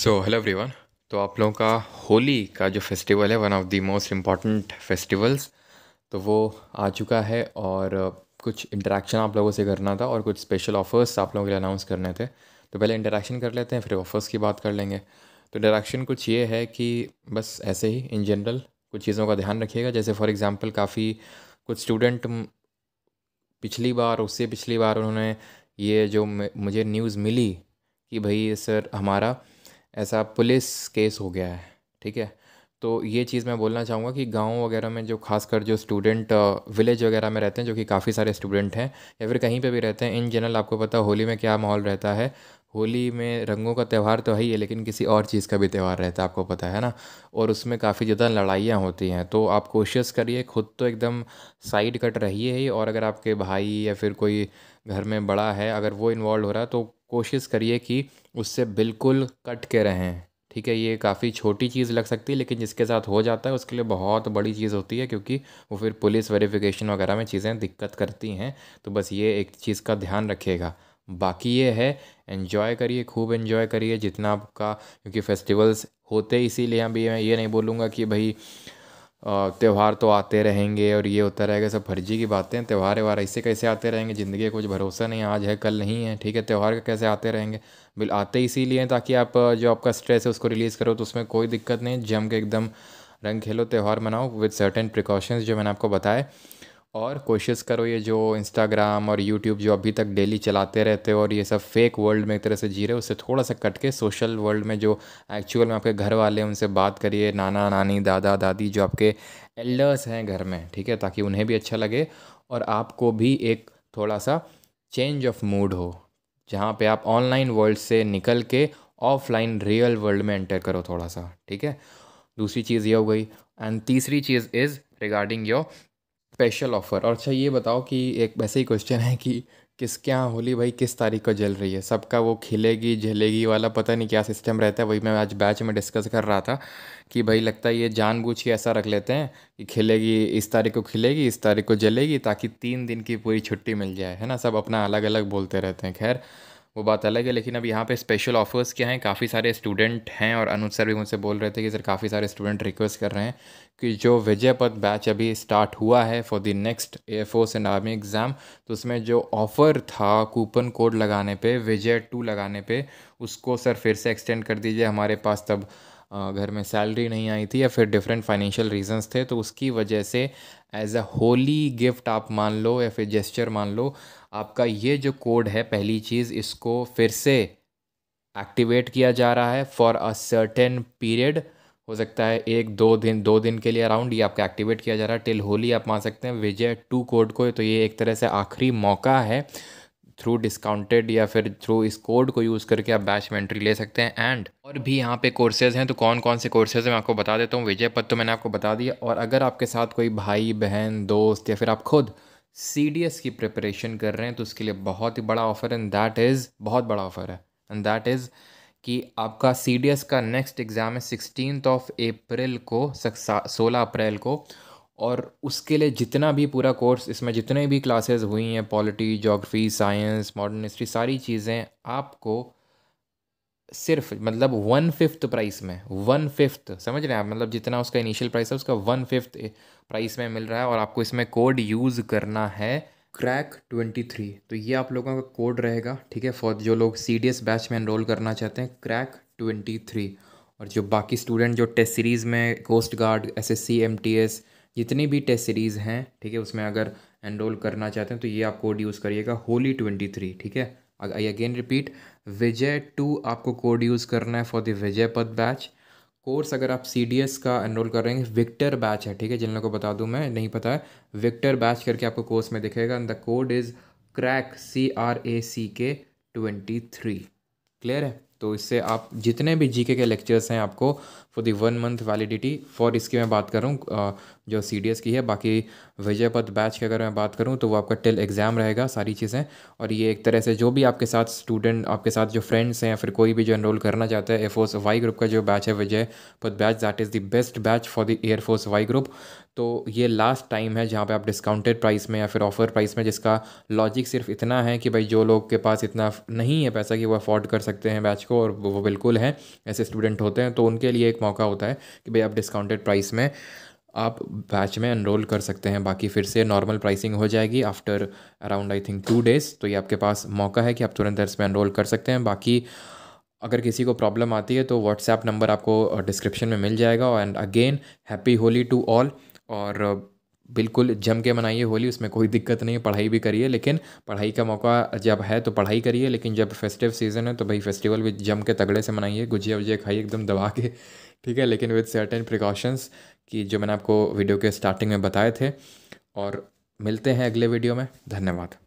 so hello everyone तो आप लोगों का होली का जो फेस्टिवल है one of the most important festivals तो वो आ चुका है और uh, कुछ इंटरेक्शन आप लोगों से करना था और कुछ स्पेशल ऑफर्स आप लोगों के लिए अनाउंस करने थे तो पहले इंटरेक्शन कर लेते हैं फिर ऑफर्स की बात कर लेंगे तो डायरेक्शन कुछ ये है कि बस ऐसे ही इन जनरल कुछ चीज़ों का ध्यान रखिएगा जैसे फॉर एग्ज़ाम्पल काफ़ी कुछ स्टूडेंट पिछली बार उससे पिछली बार उन्होंने ये जो मुझे न्यूज़ मिली कि भाई सर हमारा ऐसा पुलिस केस हो गया है ठीक है तो ये चीज़ मैं बोलना चाहूँगा कि गाँव वगैरह में जो खासकर जो स्टूडेंट विलेज वगैरह में रहते हैं जो कि काफ़ी सारे स्टूडेंट हैं या फिर कहीं पे भी रहते हैं इन जनरल आपको पता होली में क्या माहौल रहता है होली में रंगों का त्यौहार तो है ही है लेकिन किसी और चीज़ का भी त्यौहार रहता है आपको पता है ना और उसमें काफ़ी ज़्यादा लड़ाइयाँ होती हैं तो आप कोशिश करिए खुद तो एकदम साइड कट रहिए ही और अगर आपके भाई या फिर कोई घर में बड़ा है अगर वो इन्वॉल्व हो रहा है तो कोशिश करिए कि उससे बिल्कुल कट के रहें ठीक है ये काफ़ी छोटी चीज़ लग सकती है लेकिन जिसके साथ हो जाता है उसके लिए बहुत बड़ी चीज़ होती है क्योंकि वो फिर पुलिस वेरिफिकेशन वगैरह में चीज़ें दिक्कत करती हैं तो बस ये एक चीज़ का ध्यान रखिएगा बाकी ये है एंजॉय करिए खूब एंजॉय करिए जितना आपका क्योंकि फेस्टिवल्स होते इसीलिए अभी मैं ये नहीं बोलूँगा कि भाई त्यौहार तो आते रहेंगे और ये होता रहेगा सब फर्जी की बातें त्यौहार व्यवहार ऐसे कैसे आते रहेंगे ज़िंदगी का कुछ भरोसा नहीं आज है कल नहीं है ठीक है त्यौहार का कैसे आते रहेंगे बिल आते इसीलिए हैं ताकि आप जो आपका स्ट्रेस है उसको रिलीज़ करो तो उसमें कोई दिक्कत नहीं जम के एकदम रंग खेलो त्यौहार मनाओ विद सर्टेन प्रिकॉशंस जो मैंने आपको बताए और कोशिश करो ये जो इंस्टाग्राम और यूट्यूब जो अभी तक डेली चलाते रहते हो और ये सब फेक वर्ल्ड में एक तरह से जी रहे हो उससे थोड़ा सा कट के सोशल वर्ल्ड में जो एक्चुअल में आपके घर वाले हैं उनसे बात करिए नाना नानी दादा दादी जो आपके एल्डर्स हैं घर में ठीक है ताकि उन्हें भी अच्छा लगे और आपको भी एक थोड़ा सा चेंज ऑफ मूड हो जहाँ पे आप ऑनलाइन वर्ल्ड से निकल के ऑफलाइन रियल वर्ल्ड में एंटर करो थोड़ा सा ठीक है दूसरी चीज़ ये हो गई एंड तीसरी चीज़ is regarding your special offer और अच्छा ये बताओ कि एक वैसे ही क्वेश्चन है कि किसके यहाँ होली भाई किस तारीख को जल रही है सबका वो खिलेगी झलेगी वाला पता नहीं क्या सिस्टम रहता है वही मैं आज बैच में डिस्कस कर रहा था कि भाई लगता है ये जानबूझ के ऐसा रख लेते हैं कि खिलेगी इस तारीख को खिलेगी इस तारीख को जलेगी ताकि तीन दिन की पूरी छुट्टी मिल जाए है ना सब अपना अलग अलग बोलते रहते हैं खैर वो बात अलग है लेकिन अब यहाँ पे स्पेशल ऑफ़र्स क्या हैं काफ़ी सारे स्टूडेंट हैं और अनुज सर भी मुझसे बोल रहे थे कि सर काफ़ी सारे स्टूडेंट रिक्वेस्ट कर रहे हैं कि जो विजय पद बैच अभी स्टार्ट हुआ है for the next air force and army exam तो उसमें जो ऑफ़र था कूपन कोड लगाने पे विजय टू लगाने पे उसको सर फिर से एक्सटेंड कर दीजिए हमारे पास तब घर में सैलरी नहीं आई थी या फिर डिफरेंट फाइनेंशियल रीजंस थे तो उसकी वजह से एज अ होली गिफ्ट आप मान लो या फिर जेस्चर मान लो आपका ये जो कोड है पहली चीज़ इसको फिर से एक्टिवेट किया जा रहा है फॉर अ सर्टेन पीरियड हो सकता है एक दो दिन दो दिन के लिए अराउंड ये आपका एक्टिवेट किया जा रहा है टिल होली आप मान सकते हैं विजय टू कोड को तो ये एक तरह से आखिरी मौका है थ्रू डिस्काउंटेड या फिर थ्रू इस कोड को यूज़ करके आप बैच में एंट्री ले सकते हैं एंड और भी यहाँ पे कोर्सेज़ हैं तो कौन कौन से कोर्सेज़ हैं मैं आपको बता देता हूँ विजय पद तो मैंने आपको बता दिया और अगर आपके साथ कोई भाई बहन दोस्त या फिर आप खुद सी की प्रिपरेशन कर रहे हैं तो उसके लिए बहुत ही बड़ा ऑफ़र एंड दैट इज़ बहुत बड़ा ऑफ़र है एंड दैट इज़ कि आपका सी का नेक्स्ट एग्ज़ाम है सिक्सटीन ऑफ अप्रैल को सोलह अप्रैल को और उसके लिए जितना भी पूरा कोर्स इसमें जितने भी क्लासेस हुई हैं polity geography science modern history सारी चीज़ें आपको सिर्फ मतलब वन फिफ्थ प्राइस में वन फिफ्थ समझ रहे हैं आप मतलब जितना उसका इनिशियल प्राइस है उसका वन फिफ्थ प्राइस में मिल रहा है और आपको इसमें कोड यूज़ करना है क्रैक ट्वेंटी थ्री तो ये आप लोगों का कोड रहेगा ठीक है फॉर जो लोग सी डी एस बैच में एनरोल करना चाहते हैं क्रैक ट्वेंटी थ्री और जो बाकी स्टूडेंट जो टेस्ट सीरीज़ में coast guard S S C M T S जितनी भी टेस्ट सीरीज़ हैं ठीक है उसमें अगर एनरोल करना चाहते हैं तो ये आप कोड यूज़ करिएगा होली ट्वेंटी थ्री ठीक है I again repeat Vijay two आपको कोड यूज़ करना है फॉर द विजय पद बैच कोर्स अगर आप सी डी एस का एनरोल कर रहे हैं विक्टर बैच है ठीक है जिन लोगों को बता दूं मैं नहीं पता है विक्टर बैच करके आपको कोर्स में दिखेगा and the code is crack C R A C K twenty three clear है तो इससे आप जितने भी जीके के लेक्चर्स हैं आपको for the one month validity for इसकी मैं बात करूँ जो सी डी एस की है बाकी विजय बैच की अगर मैं बात करूँ तो वो आपका टेल एग्ज़ाम रहेगा सारी चीज़ें और ये एक तरह से जो भी आपके साथ स्टूडेंट आपके साथ जो फ्रेंड्स हैं या फिर कोई भी जो एनरोल करना चाहता है एयरफोर्स वाई ग्रुप का जो बैच है विजय पद batch that is the best batch for the air force Y group तो ये लास्ट टाइम है जहाँ पे आप डिस्काउंटेड प्राइस में या फिर ऑफर प्राइस में जिसका लॉजिक सिर्फ इतना है कि भाई जो लोग के पास इतना नहीं है पैसा कि वो अफोर्ड कर सकते हैं बैच को और वो बिल्कुल हैं ऐसे स्टूडेंट होते हैं तो उनके लिए एक मौका होता है कि भाई आप डिस्काउंटेड प्राइस में आप बैच में एनरोल कर सकते हैं बाकी फिर से नॉर्मल प्राइसिंग हो जाएगी after around I think two days तो ये आपके पास मौका है कि आप तुरंत इसमें एनरोल कर सकते हैं बाकी अगर किसी को प्रॉब्लम आती है तो व्हाट्सएप नंबर आपको डिस्क्रिप्शन में मिल जाएगा and again happy Holi to all और बिल्कुल जम के मनाइए होली उसमें कोई दिक्कत नहीं है पढ़ाई भी करिए लेकिन पढ़ाई का मौका जब है तो पढ़ाई करिए लेकिन जब फेस्टिव सीज़न है तो भाई फेस्टिवल भी जम के तगड़े से मनाइए गुजिया वुजिया खाइए एकदम दबा के ठीक है लेकिन विद सर्टेन प्रिकॉशंस कि जो मैंने आपको वीडियो के स्टार्टिंग में बताए थे और मिलते हैं अगले वीडियो में धन्यवाद